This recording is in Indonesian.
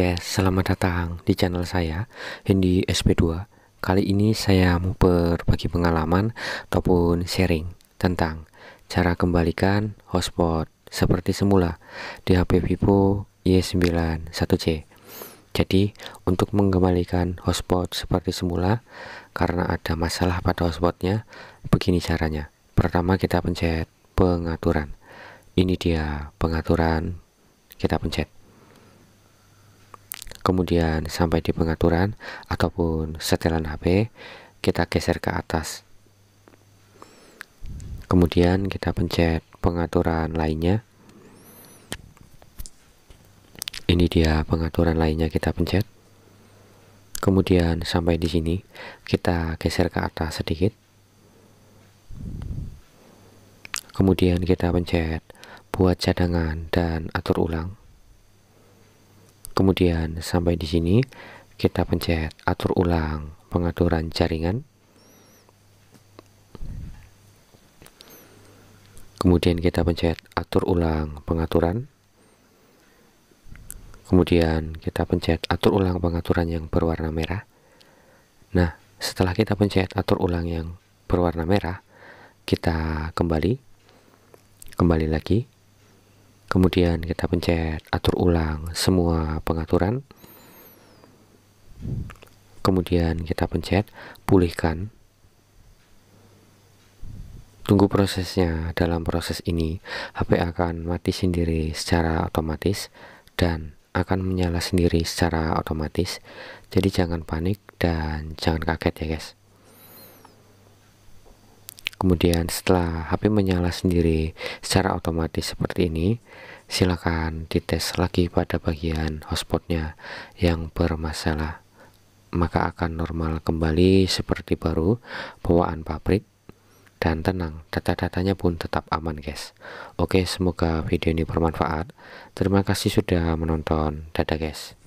podcast, ya, selamat datang di channel saya, Hendy SP2 Kali ini saya mau berbagi pengalaman ataupun sharing tentang cara kembalikan hotspot seperti semula di HP Vivo Y91C Jadi untuk mengembalikan hotspot seperti semula karena ada masalah pada hotspotnya, begini caranya Pertama kita pencet pengaturan Ini dia pengaturan, kita pencet kemudian sampai di pengaturan ataupun setelan HP kita geser ke atas kemudian kita pencet pengaturan lainnya ini dia pengaturan lainnya kita pencet kemudian sampai di sini kita geser ke atas sedikit kemudian kita pencet buat cadangan dan atur ulang Kemudian sampai di sini kita pencet atur ulang pengaturan jaringan. Kemudian kita pencet atur ulang pengaturan. Kemudian kita pencet atur ulang pengaturan yang berwarna merah. Nah, setelah kita pencet atur ulang yang berwarna merah, kita kembali kembali lagi kemudian kita pencet atur ulang semua pengaturan kemudian kita pencet pulihkan tunggu prosesnya dalam proses ini HP akan mati sendiri secara otomatis dan akan menyala sendiri secara otomatis jadi jangan panik dan jangan kaget ya guys kemudian setelah HP menyala sendiri secara otomatis seperti ini silakan dites lagi pada bagian hotspotnya yang bermasalah maka akan normal kembali seperti baru bawaan pabrik dan tenang, data-datanya pun tetap aman guys. Oke, semoga video ini bermanfaat. Terima kasih sudah menonton. Dadah guys.